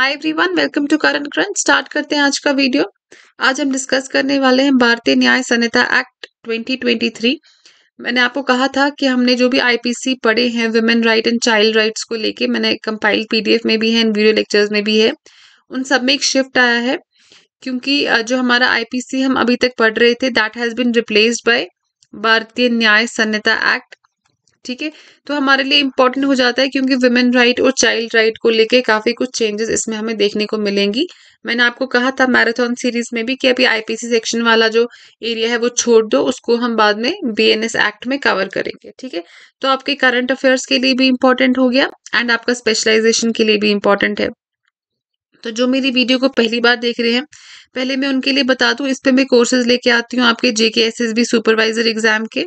Hi everyone welcome to current crunch start करते हैं आज का वीडियो आज हम डिस्कस करने वाले हैं भारतीय न्याय संहिता एक्ट 2023 मैंने आपको कहा था कि हमने जो भी आईपीसी पढ़े हैं women right and child rights को लेके मैंने कंपाइल पीडीएफ में भी है इन वीडियो लेक्चर्स में भी है उन सब में एक शिफ्ट आया है क्योंकि जो हमारा आईपीसी हम अभी तक पढ़ रहे थे that has been replaced by Bharatiya Nyaya Sanhita act ठीक है तो हमारे लिए इम्पोर्टेंट हो जाता है क्योंकि वुमेन राइट और चाइल्ड राइट को लेके काफी कुछ चेंजेस इसमें हमें देखने को मिलेंगी मैंने आपको कहा था मैराथन सीरीज में भी कि अभी आईपीसी सेक्शन वाला जो एरिया है वो छोड़ दो उसको हम बाद में बीएनएस एक्ट में कवर करेंगे ठीक है तो आपके करंट अफेयर्स के लिए भी इम्पोर्टेंट हो गया एंड आपका स्पेशलाइजेशन के लिए भी इम्पोर्टेंट है तो जो मेरी वीडियो को पहली बार देख रहे हैं पहले मैं उनके लिए बता दू इस पर मैं कोर्सेज लेके आती हूँ आपके JK S S B supervisor exam के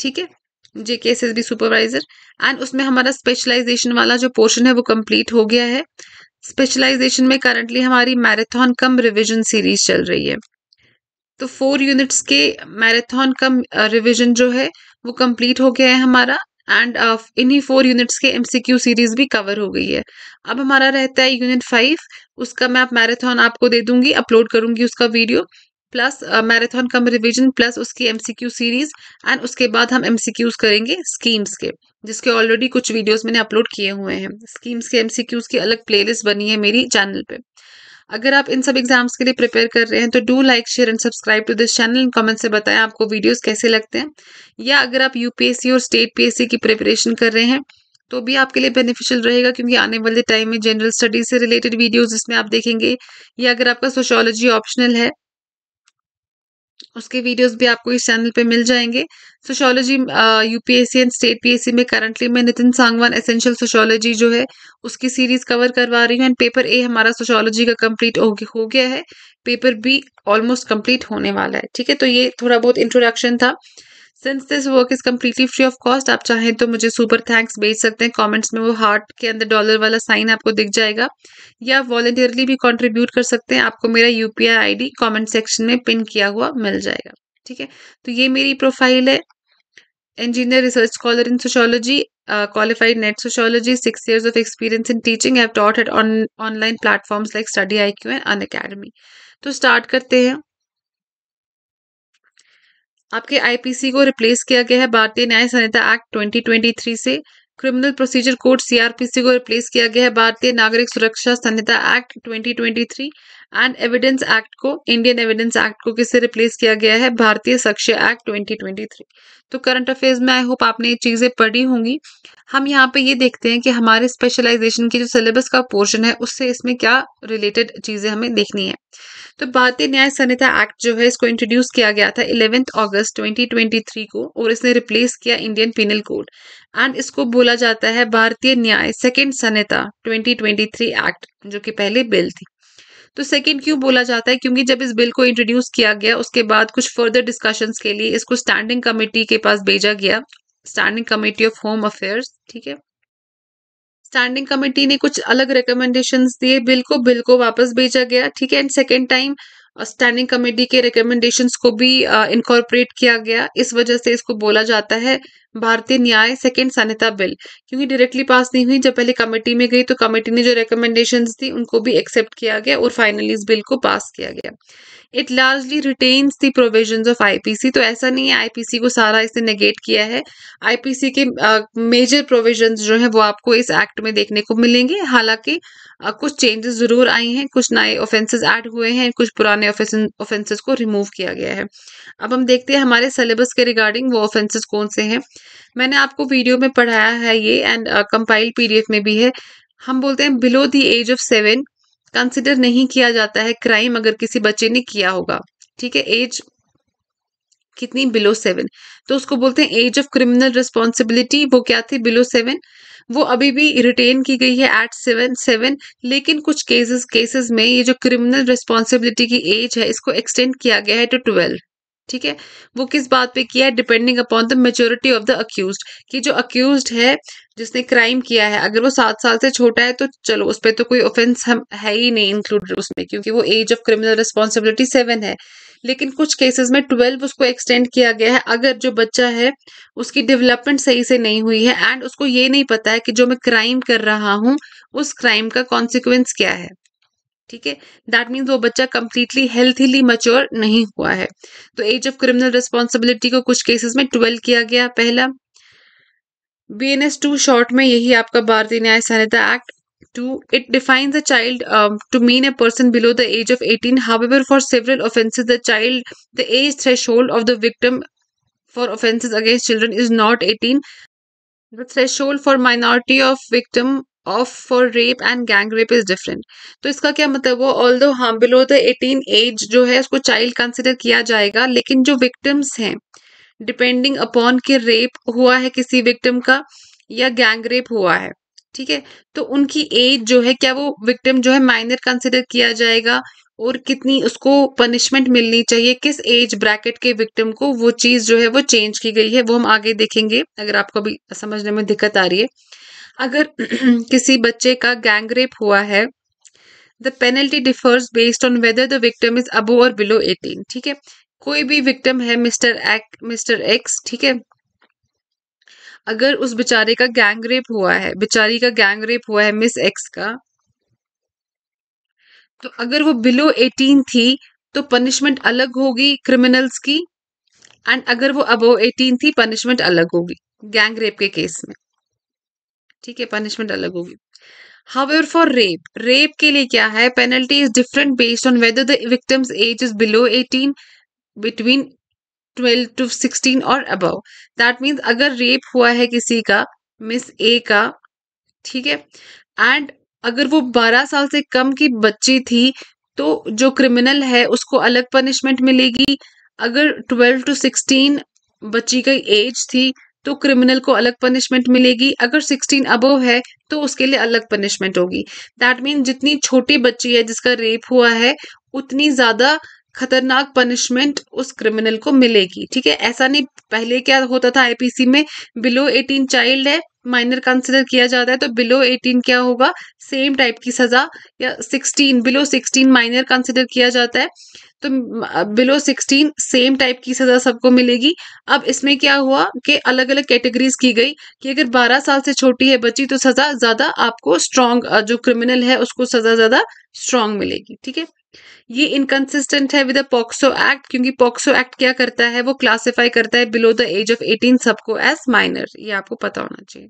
ठीक है JK S S B supervisor and उसमें हमारा स्पेशलाइजेशन वाला जो पोर्शन है वो कंप्लीट हो गया है स्पेशलाइजेशन में करंटली हमारी मैराथन कम रिविजन सीरीज चल रही है तो फोर यूनिट्स के मैराथन कम रिविजन जो है वो कंप्लीट हो गया है हमारा एंड uh, इन्हीं फोर यूनिट्स के एमसीक्यू सीरीज भी कवर हो गई है अब हमारा रहता है यूनिट फाइव उसका मैं आप मैराथन आपको दे दूंगी अपलोड करूंगी उसका video plus marathon cum revision plus उसकी एमसीक्यू सीरीज एंड उसके बाद हम एमसीक्यूज करेंगे स्कीम्स के जिसके ऑलरेडी कुछ वीडियोस मैंने अपलोड किए हुए हैं स्कीम्स के एमसीक्यूज की अलग प्लेलिस्ट बनी है मेरी चैनल पे अगर आप इन सब एग्जाम्स के लिए प्रिपेयर कर रहे हैं तो do like share and subscribe to this channel comment से बताएं आपको वीडियोज कैसे लगते हैं या अगर आप यूपीएससी और स्टेट सी की प्रिपरेशन कर रहे हैं तो भी आपके लिए बेनिफिशियल रहेगा क्योंकि आने वाले टाइम में जनरल स्टडीज से रिलेटेड वीडियोस इसमें आप देखेंगे या अगर आपका सोशोलॉजी ऑप्शनल है उसके वीडियोस भी आपको इस चैनल पे मिल जाएंगे sociology UPSC and state PSC में करंटली मैं नितिन सांगवान एसेंशियल सोशोलॉजी जो है उसकी सीरीज कवर करवा रही हूँ एंड पेपर ए हमारा सोशोलॉजी का कंप्लीट हो, गया है पेपर बी ऑलमोस्ट कंप्लीट होने वाला है ठीक है तो ये थोड़ा बहुत इंट्रोडक्शन था since this work is completely free of cost आप चाहें तो मुझे सुपर थैंक्स भेज सकते हैं कॉमेंट्स में वो हार्ट के अंदर डॉलर वाला साइन आपको दिख जाएगा या वॉलेंटियरली भी कॉन्ट्रीब्यूट कर सकते हैं आपको मेरा U P I I D comment section में पिन किया हुआ मिल जाएगा ठीक है तो ये मेरी प्रोफाइल है engineer research scholar in sociology qualified NET sociology six years of experience in teaching have taught at online platforms like Study I Q and Unacademy तो स्टार्ट करते हैं आपके आईपीसी को रिप्लेस किया गया है भारतीय न्याय संहिता एक्ट 2023 से क्रिमिनल प्रोसीजर कोड सीआरपीसी को रिप्लेस किया गया है Bharatiya Nagarik Suraksha Sanhita act 2023 and evidence act को इंडियन एविडेंस एक्ट को किससे रिप्लेस किया गया है भारतीय साक्ष्य एक्ट 2023 तो करंट अफेयर्स में आई होप आपने ये चीज़ें पढ़ी होंगी हम यहाँ पे ये देखते हैं कि हमारे स्पेशलाइजेशन की जो सिलेबस का पोर्शन है उससे इसमें क्या रिलेटेड चीज़ें हमें देखनी है तो भारतीय न्याय संहिता एक्ट जो है इसको इंट्रोड्यूस किया गया था इलेवेंथ ऑगस्ट 2023 को और इसने रिप्लेस किया इंडियन पिनल कोड एंड इसको बोला जाता है भारतीय न्याय सेकेंड संहिता 2023 एक्ट जो कि पहले बिल थी तो सेकेंड क्यों बोला जाता है क्योंकि जब इस बिल को इंट्रोड्यूस किया गया उसके बाद कुछ फर्दर डिस्कशंस के लिए इसको स्टैंडिंग कमेटी के पास भेजा गया standing committee of home affairs ठीक है स्टैंडिंग कमेटी ने कुछ अलग रिकमेंडेशन दिए बिल को बिल को वापस भेजा गया ठीक है and second time standing committee के रिकमेंडेशन को भी इनकॉर्पोरेट किया गया इस वजह से इसको बोला जाता है भारतीय न्याय सेकेंड संहिता बिल क्योंकि डायरेक्टली पास नहीं हुई जब पहले कमेटी में गई तो कमेटी ने जो रिकमेंडेशन थी उनको भी एक्सेप्ट किया गया और फाइनली इस बिल को पास किया गया it largely retains the provision of IPC तो ऐसा नहीं है आईपीसी को सारा इसने नेगेट किया है आईपीसी के मेजर uh, प्रोविजन जो है वो आपको इस एक्ट में देखने को मिलेंगे हालांकि uh, कुछ चेंजेस जरूर आई हैं कुछ नए ऑफेंसेस ऐड हुए हैं कुछ पुराने ऑफेंसेस को रिमूव किया गया है अब हम देखते हैं हमारे सिलेबस के रिगार्डिंग वो ऑफेंसेस कौन से हैं मैंने आपको वीडियो में पढ़ाया है ये एंड कंपाइल पीडीएफ में भी है हम बोलते हैं below the age of seven consider नहीं किया जाता है क्राइम अगर किसी बच्चे ने किया होगा ठीक है एज कितनी बिलो सेवन तो उसको बोलते हैं एज ऑफ क्रिमिनल रिस्पॉन्सिबिलिटी वो क्या थी बिलो सेवन वो अभी भी रिटेन की गई है एट सेवन सेवन लेकिन कुछ केसेस केसेस में ये जो क्रिमिनल रिस्पॉन्सिबिलिटी की एज है इसको एक्सटेंड किया गया है टू तो ट्वेल्व ठीक है वो किस बात पे किया है depending upon the maturity of the accused कि जो अक्यूज है जिसने क्राइम किया है अगर वो सात साल से छोटा है तो चलो उस पर तो कोई ऑफेंस हम है ही नहीं इंक्लूडेड उसमें क्योंकि वो age of criminal responsibility seven है लेकिन कुछ केसेस में ट्वेल्व उसको एक्सटेंड किया गया है अगर जो बच्चा है उसकी डेवलपमेंट सही से नहीं हुई है एंड उसको ये नहीं पता है कि जो मैं क्राइम कर रहा हूँ उस क्राइम का कॉन्सिक्वेंस क्या है ठीक है दैट मीन्स वो बच्चा कंप्लीटली हेल्थीली मच्योर नहीं हुआ है तो एज ऑफ क्रिमिनल रिस्पॉन्सिबिलिटी को कुछ केसेस में ट्वेल्व किया गया पहला B N S two short में यही आपका Bharatiya Nyaya Sanhita act two it defines a child to mean a person below the age of eighteen however for several offences the child the age threshold of the victim for offences against children is not eighteen the threshold for minority of victim of for rape and gang rape is different तो इसका क्या मतलब वो all दो हाँ below the eighteen as जो है उसको चाइल्ड कंसिडर किया जाएगा लेकिन जो विक्टम्स हैं डिपेंडिंग अपॉन के रेप हुआ है किसी विक्टिम का या गैंग रेप हुआ है ठीक है तो उनकी एज जो है क्या वो विक्टिम जो है माइनर कंसिडर किया जाएगा और कितनी उसको पनिशमेंट मिलनी चाहिए किस एज ब्रैकेट के विक्टिम को वो चीज़ जो है वो चेंज की गई है वो हम आगे देखेंगे अगर आपको अभी समझने में दिक्कत आ रही है अगर किसी बच्चे का गैंग रेप हुआ है the penalty differs based on whether the victim is above और बिलो एटीन ठीक है कोई भी विक्टिम है मिस्टर एक मिस्टर एक्स ठीक है अगर उस बेचारे का गैंग रेप हुआ है बेचारी का गैंग रेप हुआ है मिस एक्स का तो अगर वो बिलो एटीन थी तो पनिशमेंट अलग होगी क्रिमिनल्स की एंड अगर वो अबो एटीन थी पनिशमेंट अलग होगी गैंग रेप के केस में ठीक है पनिशमेंट अलग होगी एवर फॉर रेप रेप के लिए क्या है penalty is different based on whether the victim's age is below eighteen between twelve to sixteen और अबव दैट मीन्स अगर रेप हुआ है किसी का मिस ए का ठीक है एंड अगर वो बारह साल से कम की बच्ची थी तो जो क्रिमिनल है उसको अलग पनिशमेंट मिलेगी अगर ट्वेल्व टू सिक्सटीन बच्ची की एज थी तो क्रिमिनल को अलग पनिशमेंट मिलेगी अगर 16 अबव है तो उसके लिए अलग पनिशमेंट होगी दैट मीन जितनी छोटी बच्ची है जिसका रेप हुआ है उतनी ज्यादा खतरनाक पनिशमेंट उस क्रिमिनल को मिलेगी ठीक है ऐसा नहीं पहले क्या होता था आईपीसी में बिलो 18 चाइल्ड है माइनर कंसिडर किया जाता है तो बिलो 18 क्या होगा सेम टाइप की सजा या 16 बिलो 16 माइनर कंसिडर किया जाता है तो बिलो सिक्सटीन सेम टाइप की सजा सबको मिलेगी अब इसमें क्या हुआ कि अलग अलग कैटेगरीज की गई कि अगर 12 साल से छोटी है बच्ची तो सजा ज्यादा आपको स्ट्रांग जो क्रिमिनल है उसको सजा ज्यादा स्ट्रांग मिलेगी ठीक है ये इनकन्सिस्टेंट है विद पॉक्सो एक्ट क्योंकि पॉक्सो एक्ट क्या करता है वो क्लासिफाई करता है below the age of eighteen सबको एज माइनर ये आपको पता होना चाहिए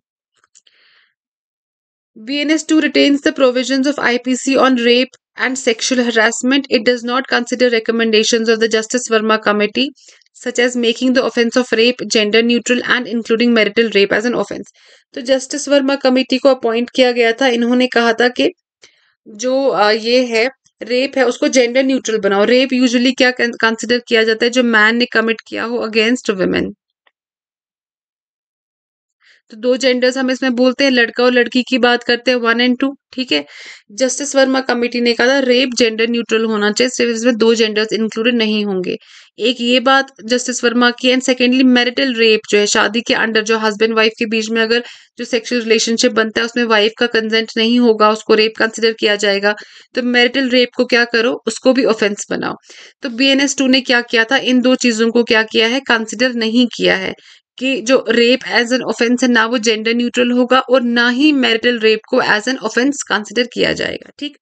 VNS2 retains the provisions of IPC on rape and sexual harassment. It does not consider recommendations of the Justice Verma Committee, such as making the offense of rape gender neutral and including marital rape as an offense. तो Justice Verma Committee को appoint किया गया था इन्होंने कहा था कि जो ये है रेप है उसको जेंडर न्यूट्रल बनाओ रेप यूजुअली क्या कंसिडर किया जाता है जो मैन ने कमिट किया हो अगेंस्ट वुमेन तो दो जेंडर्स हम इसमें बोलते हैं लड़का और लड़की की बात करते हैं वन एंड टू ठीक है जस्टिस वर्मा कमेटी ने कहा था रेप जेंडर न्यूट्रल होना चाहिए सिर्फ इसमें दो जेंडर्स इंक्लूडेड नहीं होंगे एक ये बात जस्टिस वर्मा की एंड सेकेंडली मैरिटल रेप जो है शादी के अंडर जो हस्बैंड वाइफ के बीच में अगर जो सेक्सुअल रिलेशनशिप बनता है उसमें वाइफ का कंसेंट नहीं होगा उसको रेप कंसिडर किया जाएगा तो मैरिटल रेप को क्या करो उसको भी ऑफेंस बनाओ तो बी एन एस टू ने क्या किया था इन दो चीजों को क्या किया है कंसिडर नहीं किया है कि जो रेप एज एन ऑफेंस है ना वो जेंडर न्यूट्रल होगा और ना ही मैरिटल रेप को एज एन ऑफेंस कंसिडर किया जाएगा ठीक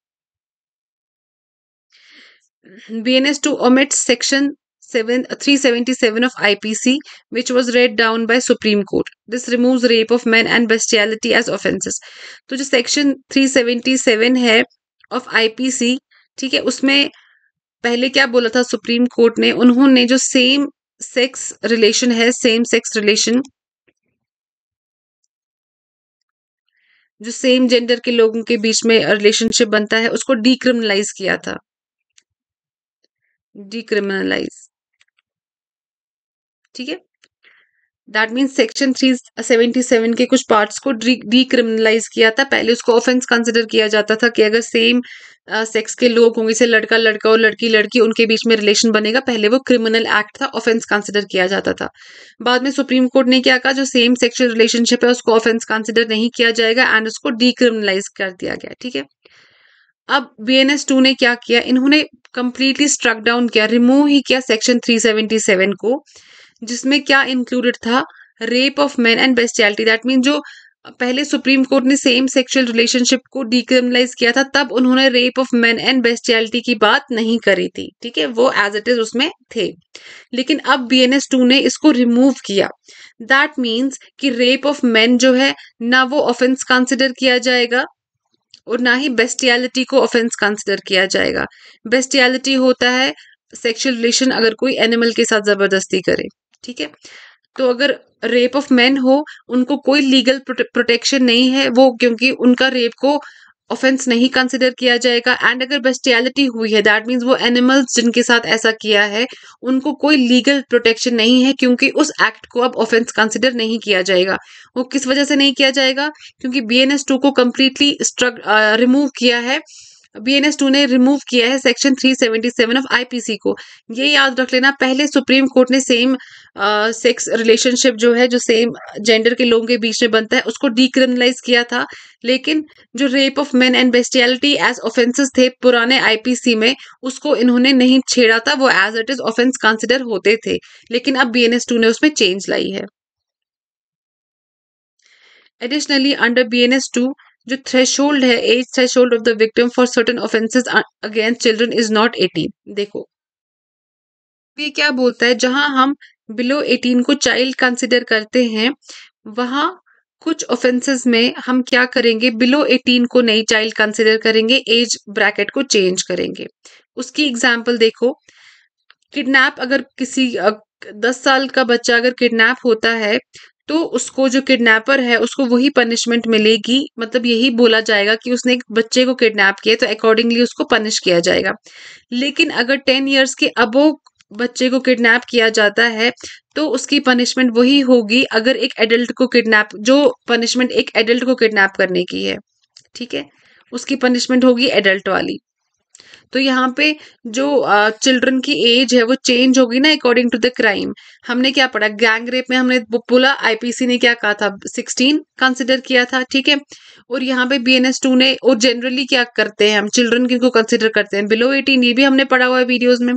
B N S two omit section seven three 7, 377 of IPC, which was read down by supreme court this remove rape of man and bestiality as offences तो जो section three seventy seven है of IPC ठीक है उसमें पहले क्या बोला था सुप्रीम कोर्ट ने उन्होंने जो सेम सेक्स रिलेशन है सेम सेक्स रिलेशन जो सेम जेंडर के लोगों के बीच में रिलेशनशिप बनता है उसको डिक्रिमिनलाइज किया था डिक्रिमिनलाइज ठीक है that means section three seventy seven के कुछ पार्ट्स को डीक्रिमिनलाइज किया था पहले उसको ऑफेंस कंसिडर किया जाता था कि अगर सेम सेक्स के लोग होंगे जैसे लड़का लड़का और लड़की लड़की उनके बीच में रिलेशन बनेगा पहले वो क्रिमिनल एक्ट था ऑफेंस कंसिडर किया जाता था बाद में सुप्रीम कोर्ट ने क्या कहा जो सेम सेक्शुअल रिलेशनशिप है उसको ऑफेंस कंसिडर नहीं किया जाएगा एंड उसको डिक्रिमिनलाइज कर दिया गया ठीक है अब बी एन एस टू ने क्या किया इन्होंने कंप्लीटली स्ट्रक डाउन किया रिमूव ही किया सेक्शन थ्री सेवेंटी सेवन को जिसमें क्या इंक्लूडेड था rape of man and bestiality that mean जो पहले सुप्रीम कोर्ट ने सेम सेक्सुअल रिलेशनशिप को डिक्रिमिनलाइज किया था तब उन्होंने rape of man and bestiality की बात नहीं करी थी ठीक है वो एज इट इज उसमें थे लेकिन अब बी एन एस टू ने इसको रिमूव किया दैट मीन्स कि रेप ऑफ मैन जो है ना वो ऑफेंस कंसिडर किया जाएगा और ना ही बेस्टियलिटी को ऑफेंस कंसिडर किया जाएगा बेस्टियलिटी होता है सेक्सुअल रिलेशन अगर कोई एनिमल के साथ जबरदस्ती करे ठीक है तो अगर रेप ऑफ मैन हो उनको कोई लीगल प्रोटेक्शन नहीं है वो क्योंकि उनका रेप को ऑफेंस नहीं कंसिडर किया जाएगा एंड अगर बेस्टियालिटी हुई है दैट मीन्स वो एनिमल्स जिनके साथ ऐसा किया है उनको कोई लीगल प्रोटेक्शन नहीं है क्योंकि उस एक्ट को अब ऑफेंस कंसिडर नहीं किया जाएगा वो किस वजह से नहीं किया जाएगा क्योंकि बी एन एस टू को कम्प्लीटली रिमूव किया है टू ने रिमूव किया है सेक्शन 377 ऑफ आईपीसी को ये याद रख लेना पहले सुप्रीम कोर्ट ने सेम सेक्स रिलेशनशिप जो है जो सेम जेंडर के लोगों के बीच में बनता है उसको डिक्रिमिनलाइज किया था लेकिन जो rape of men and bestiality as offences थे पुराने आईपीसी में उसको इन्होंने नहीं छेड़ा था वो as it is offence consider होते थे लेकिन अब टू ने उसमें चेंज लाई है बी एन एस टू जो थ्रेश है age thresh of the victim for certain offences against children is not eighteen देखो ये क्या बोलता है जहां हम बिलो एटीन को चाइल्ड कंसिडर करते हैं वहां कुछ ऑफेंसेस में हम क्या करेंगे बिलो एटीन को नहीं चाइल्ड कंसिडर करेंगे एज ब्रैकेट को चेंज करेंगे उसकी एग्जाम्पल देखो किडनैप अगर किसी दस साल का बच्चा अगर किडनैप होता है तो उसको जो किडनैपर है उसको वही पनिशमेंट मिलेगी मतलब यही बोला जाएगा कि उसने एक बच्चे को किडनैप किया तो अकॉर्डिंगली उसको पनिश किया जाएगा लेकिन अगर टेन ईयर्स के अबो बच्चे को किडनैप किया जाता है तो उसकी पनिशमेंट वही होगी अगर एक एडल्ट को किडनैप जो पनिशमेंट एक एडल्ट को किडनैप करने की है ठीक है उसकी पनिशमेंट होगी एडल्ट वाली तो यहाँ पे जो चिल्ड्रन की एज है वो चेंज होगी ना अकॉर्डिंग टू द क्राइम हमने क्या पढ़ा गैंग रेप में हमने बुला आईपीसी ने क्या कहा था सिक्सटीन कंसिडर किया था ठीक है और यहाँ पे बीएनएस टू ने और जनरली क्या करते हैं हम चिल्ड्रन किनको कंसिडर करते हैं बिलो एटीन ये भी हमने पढ़ा हुआ है वीडियोज में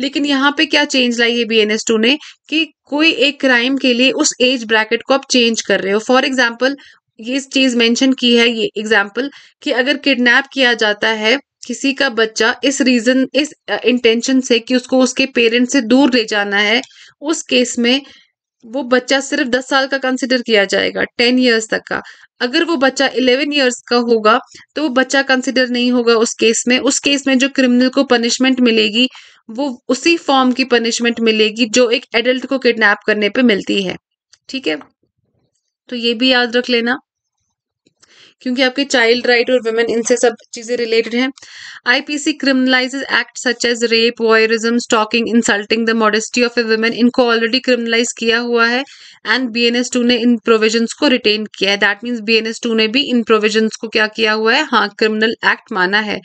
लेकिन यहाँ पे क्या चेंज लाई है बी एन एस टू ने कि कोई एक क्राइम के लिए उस एज ब्रैकेट को आप चेंज कर रहे हो फॉर एग्जाम्पल ये चीज मेंशन की है ये एग्जाम्पल कि अगर किडनैप किया जाता है किसी का बच्चा इस रीजन इस इंटेंशन से कि उसको उसके पेरेंट्स से दूर ले जाना है उस केस में वो बच्चा सिर्फ दस साल का कंसिडर किया जाएगा टेन ईयर्स तक का अगर वो बच्चा इलेवन ईयर्स का होगा तो वो बच्चा कंसिडर नहीं होगा उस केस में उस केस में जो क्रिमिनल को पनिशमेंट मिलेगी वो उसी फॉर्म की पनिशमेंट मिलेगी जो एक एडल्ट को किडनैप करने पे मिलती है ठीक है तो ये भी याद रख लेना क्योंकि आपके चाइल्ड राइट और वुमेन इनसे सब चीज़ें रिलेटेड हैं IPC criminalises act such as rape voyeurism stalking insulting the modesty of a women इनको ऑलरेडी क्रिमिनलाइज किया हुआ है and B N S two ने इन प्रोविजन को रिटेन किया है that means B N S two ने भी इन प्रोविजन को क्या किया हुआ है हाँ क्रिमिनल एक्ट माना है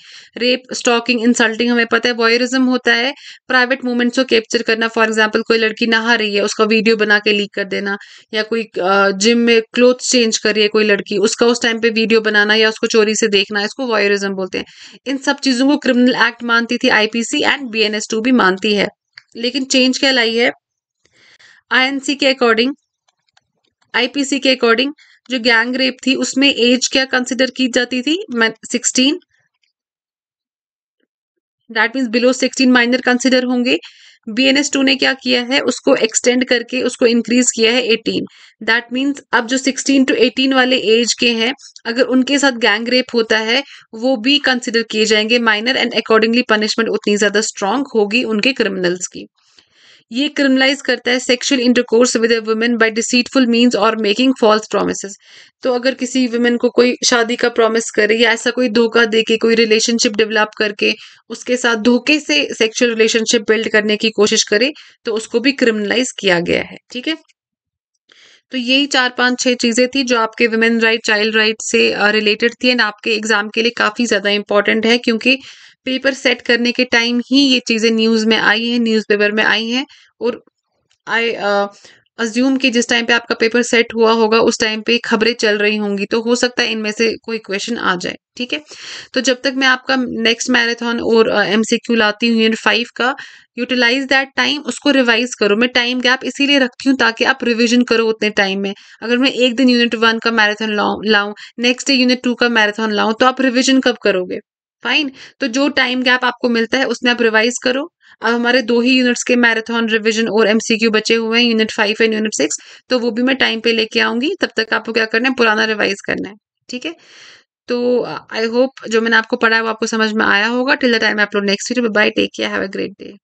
रेप स्टॉकिंग इंसल्टिंग हमें पता है वॉयरिज्म होता है प्राइवेट मोमेंट्स को कैप्चर करना फॉर एग्जाम्पल कोई लड़की नहा रही है उसका वीडियो बना के लीक कर देना या कोई जिम में क्लोथ चेंज कर रही है कोई लड़की उसका उस टाइम पे वीडियो बनाना या उसको चोरी से देखना इसको वॉयरिज्म बोलते हैं इन सब चीज़ों को क्रिमिनल एक्ट मानती थी आईपीसी एंड बीएनएस टू भी मानती है लेकिन चेंज क्या लाई है आईएनसी के अकॉर्डिंग आईपीसी के अकॉर्डिंग जो गैंग रेप थी उसमें एज क्या कंसिडर की जाती थी sixteen that means below sixteen minor consider होंगे बी एन एस टू ने क्या किया है उसको एक्सटेंड करके उसको इंक्रीज किया है एटीन दैट मीन्स अब जो सिक्सटीन टू एटीन वाले एज के हैं अगर उनके साथ गैंग रेप होता है वो भी कंसिडर किए जाएंगे माइनर एंड अकॉर्डिंगली पनिशमेंट उतनी ज्यादा स्ट्रांग होगी उनके क्रिमिनल्स की ये क्रिमिनलाइज करता है sexual intercourse with women by deceitful means और मेकिंग फॉल्स प्रोमिस तो अगर किसी वुमेन को कोई शादी का प्रॉमिस करे या ऐसा कोई धोखा दे के कोई रिलेशनशिप डेवलप करके उसके साथ धोखे से सेक्शुअल रिलेशनशिप बिल्ड करने की कोशिश करे तो उसको भी क्रिमिनलाइज किया गया है ठीक है तो यही चार पांच छह चीजें थी जो आपके वुमेन राइट चाइल्ड राइट से रिलेटेड थी एंड आपके एग्जाम के लिए काफी ज्यादा इंपॉर्टेंट है क्योंकि पेपर सेट करने के टाइम ही ये चीज़ें न्यूज़ में आई हैं न्यूज़पेपर में आई हैं और आई अज्यूम uh, कि जिस टाइम पे आपका पेपर सेट हुआ होगा उस टाइम पे खबरें चल रही होंगी तो हो सकता है इनमें से कोई क्वेश्चन आ जाए ठीक है तो जब तक मैं आपका नेक्स्ट मैराथन और सी uh, लाती हूँ यूनिट फाइव का यूटिलाइज दैट टाइम उसको रिवाइज करो मैं टाइम गैप इसीलिए रखती हूँ ताकि आप रिविजन करो उतने टाइम में अगर मैं एक दिन यूनिट वन का मैराथन लाऊ लाऊ नेक्स्ट डे यूनिट टू का मैराथन लाऊ तो आप रिविजन कब करोगे फाइन तो जो टाइम गैप आपको मिलता है उसमें आप रिवाइज करो अब हमारे दो ही यूनिट्स के मैराथन रिवीजन और एमसीक्यू बचे हुए हैं unit five and unit six तो वो भी मैं टाइम पे लेके आऊंगी तब तक आपको क्या करना है पुराना रिवाइज करना है ठीक है तो आई होप जो मैंने आपको पढ़ा है वो आपको समझ में आया होगा टिल द टाइम आप लोग next video bye take care have a great day